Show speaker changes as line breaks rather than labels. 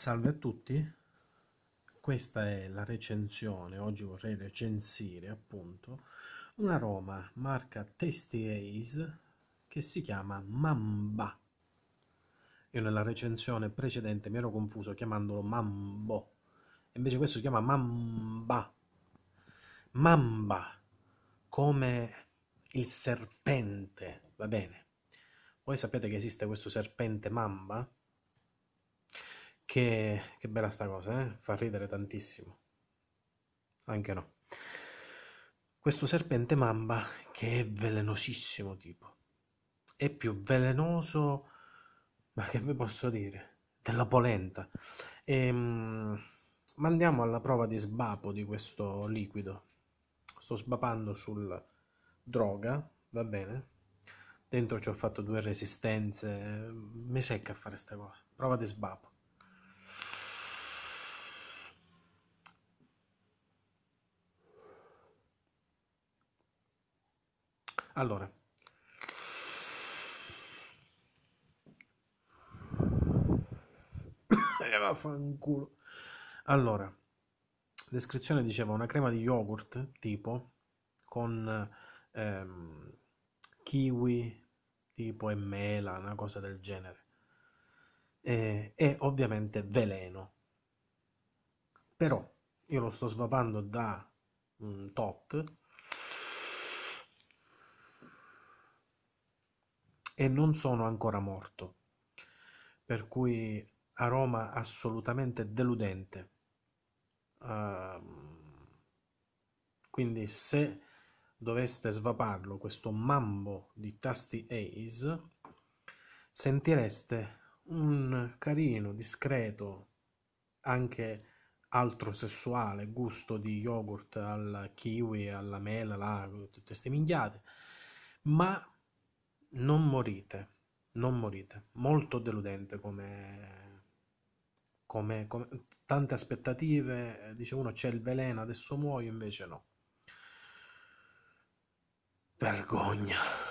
Salve a tutti, questa è la recensione, oggi vorrei recensire appunto un aroma marca Tasty Ace che si chiama Mamba. Io nella recensione precedente mi ero confuso chiamandolo Mambo, invece questo si chiama Mamba. Mamba, come il serpente, va bene. Voi sapete che esiste questo serpente Mamba? Che, che bella sta cosa, eh? Fa ridere tantissimo. Anche no. Questo serpente mamba che è velenosissimo tipo. È più velenoso, ma che vi posso dire? Della polenta. E, ehm, mh, ma andiamo alla prova di sbapo di questo liquido. Sto sbapando sul droga, va bene? Dentro ci ho fatto due resistenze, mi secca a fare questa cosa. Prova di sbapo. Allora. E eh, vaffanculo. Allora, descrizione diceva una crema di yogurt tipo con ehm, kiwi tipo e mela, una cosa del genere. E, e ovviamente veleno. Però io lo sto svapando da un tot e non sono ancora morto. Per cui aroma assolutamente deludente. Uh, quindi se doveste svaparlo questo mambo di tasti Ace, sentireste un carino, discreto, anche altro sessuale gusto di yogurt al kiwi, alla mela, là, tutte queste minchiate, ma non morite, non morite. Molto deludente come... come, come tante aspettative, eh, dice uno c'è il veleno, adesso muoio, invece no. Vergogna.